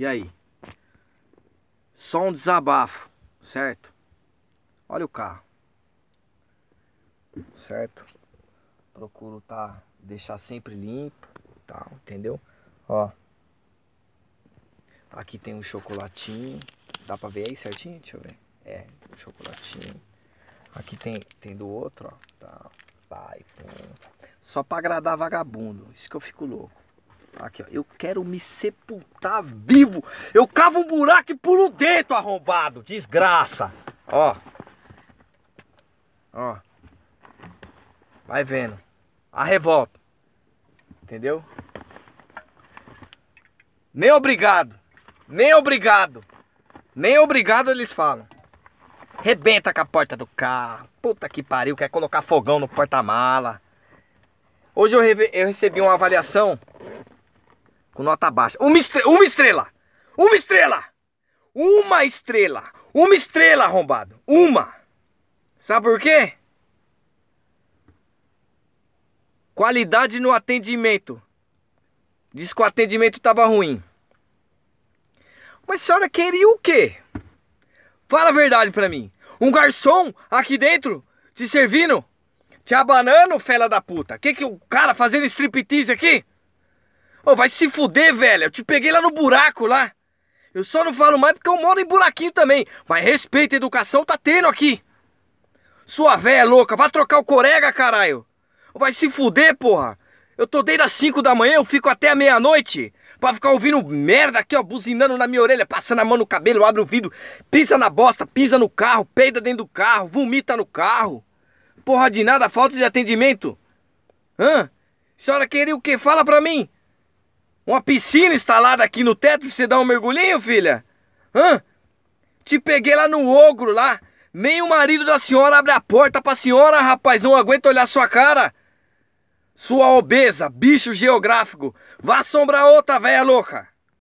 E aí? Só um desabafo, certo? Olha o carro. Certo? Procuro tá deixar sempre limpo, tá, entendeu? Ó. Aqui tem um chocolatinho. Dá pra ver aí certinho? Deixa eu ver. É, um chocolatinho. Aqui tem, tem do outro, ó. Tá. Vai, pum. Só pra agradar vagabundo. Isso que eu fico louco. Aqui, ó. Eu quero me sepultar vivo. Eu cavo um buraco e pulo dentro, arrombado. Desgraça. Ó. Ó. Vai vendo. A revolta. Entendeu? Nem obrigado. Nem obrigado. Nem obrigado eles falam. Rebenta com a porta do carro. Puta que pariu, quer colocar fogão no porta-mala. Hoje eu, eu recebi uma avaliação com nota baixa. Uma estrela, uma estrela, uma estrela, uma estrela, uma estrela arrombado, uma. Sabe por quê? Qualidade no atendimento. Diz que o atendimento estava ruim. Mas a senhora queria o quê? Fala a verdade pra mim. Um garçom aqui dentro te servindo, te abanando, fela da puta. Que que o cara fazendo striptease aqui? Ô, vai se fuder, velho. Eu te peguei lá no buraco lá. Eu só não falo mais porque eu moro em buraquinho também. Mas respeito e educação tá tendo aqui. Sua véia é louca. Vai trocar o corega, caralho. Vai se fuder, porra. Eu tô desde as 5 da manhã, eu fico até a meia-noite. Pra ficar ouvindo merda aqui, ó, buzinando na minha orelha, passando a mão no cabelo, abre o vidro, pisa na bosta, pisa no carro, peida dentro do carro, vomita no carro. Porra de nada, falta de atendimento. Hã? A senhora queria o que? Fala pra mim. Uma piscina instalada aqui no teto pra você dar um mergulhinho, filha? Hã? Te peguei lá no ogro, lá. Nem o marido da senhora abre a porta pra senhora, rapaz. Não aguento olhar sua cara. Sua obesa, bicho geográfico. Vá assombrar outra velha louca.